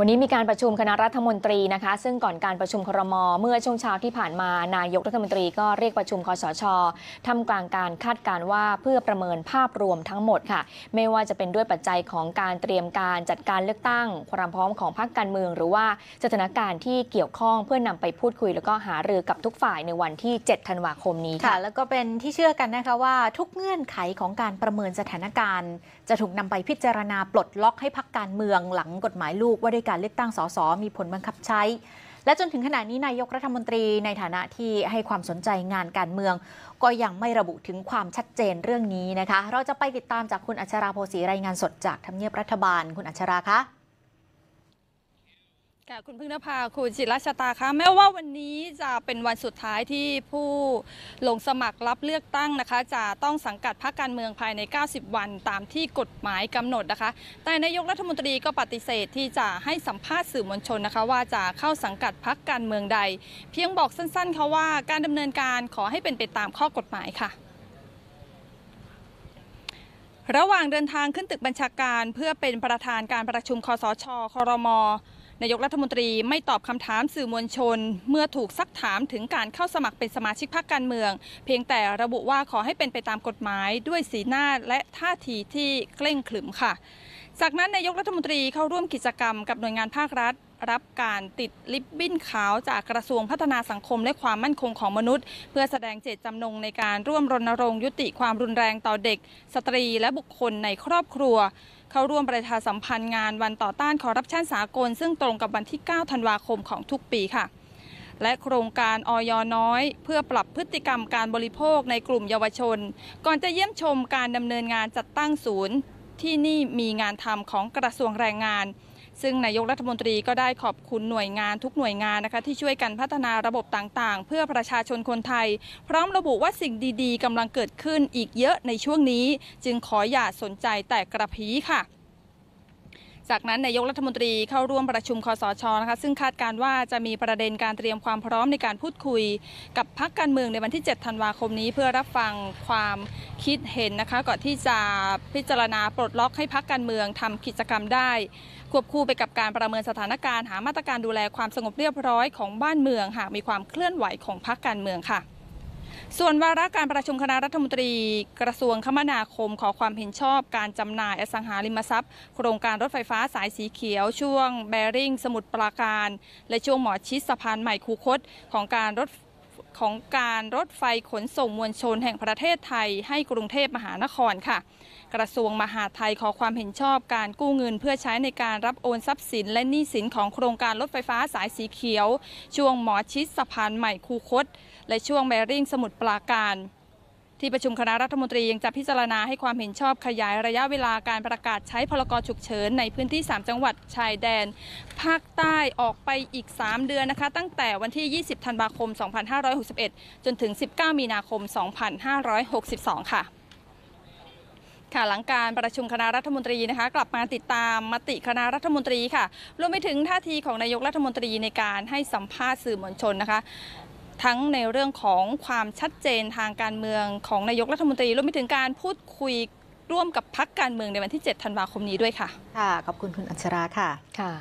วันนี้มีการประชุมคณะรัฐมนตรีนะคะ ซึ่งก่อนการประชุมครมเมื่อช่วงเช้าที่ผ่านมานายกรัฐมนตรีก็เรียกประชุมคอสชทำกลางการคาดการว่าเพื่อประเมินภาพรวมทั้งหมดค่ะ ไม่ว่าจะเป็นด้วยปัจจัยของการเตรียมการจัดการเลือกตั้งความพร้อมของพรรคการเมือง หรือว่าสถานการณ์ที่เกี่ยวข้องเพื่อนนำไปพูดคุย แล้วก็หารือกับทุกฝ่ายในวันที่7ธันวาคมนี้ค่ะ แล้วก็เป็นที่เชื่อกันนะคะว่า ทุกเงื่อนไขของการประเมินสถานการณ์จะถูกนำไปพิจารณาปลดล็อกให้พรรคการเมืองหลังกฎหมายลูกว่าด้วยการเลือกตั้งสสมีผลบังคับใช้ และจนถึงขณะนี้นายกรัฐมนตรีในฐานะที่ให้ความสนใจงานการเมือง ก็ยังไม่ระบุถึงความชัดเจนเรื่องนี้นะคะ เราจะไปติดตามจากคุณอัชราโพสีรายงานสดจากทำเนียบรัฐบาลคุณอัชราคะค่ะคุณพึ่งนภาคุณจิรัชตาคะแม้ว่าวันนี้จะเป็นวันสุดท้ายที่ผู้ลงสมัครรับเลือกตั้งนะคะ จะต้องสังกัดพรรคการเมืองภายใน 90 วันตามที่กฎหมายกำหนดนะคะ แต่นายกรัฐมนตรีก็ปฏิเสธที่จะให้สัมภาษณ์สื่อมวลชนนะคะ ว่าจะเข้าสังกัดพรรคการเมืองใด เพียงบอกสั้นๆค่ะว่าการดำเนินการขอให้เป็นไปตามข้อกฎหมายค่ะ ระหว่างเดินทางขึ้นตึกบัญชาการเพื่อเป็นประธานการประชุมคอสชคอรมอนายกรัฐมนตรีไม่ตอบคำถามสื่อมวลชน เมื่อถูกซักถามถึงการเข้าสมัครเป็นสมาชิกพรรคการเมือง เพียงแต่ระบุว่าขอให้เป็นไปตามกฎหมายด้วยสีหน้าและท่าทีที่เคร่งขรึมค่ะ จากนั้นนายกรัฐมนตรีเข้าร่วมกิจกรรมกับหน่วยงานภาครัฐ รับการติดลิบบิ้นขาวจากกระทรวงพัฒนาสังคมและความมั่นคงของมนุษย์ เพื่อแสดงเจตจำนงในการร่วมรณรงค์ยุติความรุนแรงต่อเด็ก สตรีและบุคคลในครอบครัวเข้าร่วมประชาสัมพันธ์งานวันต่อต้านคอร์รัปชันสากล ซึ่งตรงกับวันที่ 9 ธันวาคมของทุกปีค่ะ และโครงการออยน้อยเพื่อปรับพฤติกรรมการบริโภคในกลุ่มเยาวชน ก่อนจะเยี่ยมชมการดำเนินงานจัดตั้งศูนย์ ที่นี่มีงานทำของกระทรวงแรงงานซึ่งนายกรัฐมนตรีก็ได้ขอบคุณหน่วยงานทุกหน่วยงานนะคะ ที่ช่วยกันพัฒนาระบบต่างๆ เพื่อประชาชนคนไทย พร้อมระบุว่าสิ่งดีๆกำลังเกิดขึ้นอีกเยอะในช่วงนี้จึงขออย่าสนใจแต่กระพี้ค่ะจากนั้นนายกรัฐมนตรีเข้าร่วมประชุมคอสชนะคะซึ่งคาดการว่าจะมีประเด็นการเตรียมความพร้อมในการพูดคุยกับพักการเมืองในวันที่ 7 ธันวาคมนี้เพื่อรับฟังความคิดเห็นนะคะก่อนที่จะพิจารณาปลดล็อกให้พักการเมืองทำกิจกรรมได้ ควบคู่ไปกับการประเมินสถานการณ์ หามาตรการดูแลความสงบเรียบร้อยของบ้านเมืองหากมีความเคลื่อนไหวของพักการเมืองค่ะส่วนวาระการประชุมคณะรัฐมนตรี กระทรวงคมนาคมขอความเห็นชอบการจำหน่ายอสังหาริมทรัพย์ โครงการรถไฟฟ้าสายสีเขียวช่วงแบริ่ง สมุทรปราการ และช่วงหมอชิดสะพานใหม่คูคตของการรถของการรถไฟขนส่งมวลชนแห่งประเทศไทยให้กรุงเทพมหานครค่ะ กระทรวงมหาดไทยขอความเห็นชอบการกู้เงิน เพื่อใช้ในการรับโอนทรัพย์สิน และหนี้สินของโครงการรถไฟฟ้าสายสีเขียว ช่วงหมอชิดสะพานใหม่คูคตและช่วงแบริ่งสมุทรปราการ ที่ประชุมคณะรัฐมนตรียังจะพิจารณาให้ความเห็นชอบขยายระยะเวลาการประกาศใช้พลกรฉุกเฉิน ในพื้นที่ 3 จังหวัดชายแดน ภาคใต้ออกไปอีก 3 เดือนนะคะ ตั้งแต่วันที่ 20ธันวาคม 2561 จนถึง 19 มีนาคม 2562 ค่ะ ค่ะ หลังการประชุมคณะรัฐมนตรีนะคะกลับมาติดตามมติคณะรัฐมนตรีค่ะรวมไปถึงท่าทีของนายกรัฐมนตรีในการให้สัมภาษณ์สื่อมวลชนนะคะทั้งในเรื่องของความชัดเจนทางการเมืองของนายกรัฐมนตรีรวมไปถึงการพูดคุยร่วมกับพักการเมืองในวันที่ 7 ธันวาคมนี้ด้วยค่ะค่ะขอบคุณคุณอัชราค่ะ ค่ะ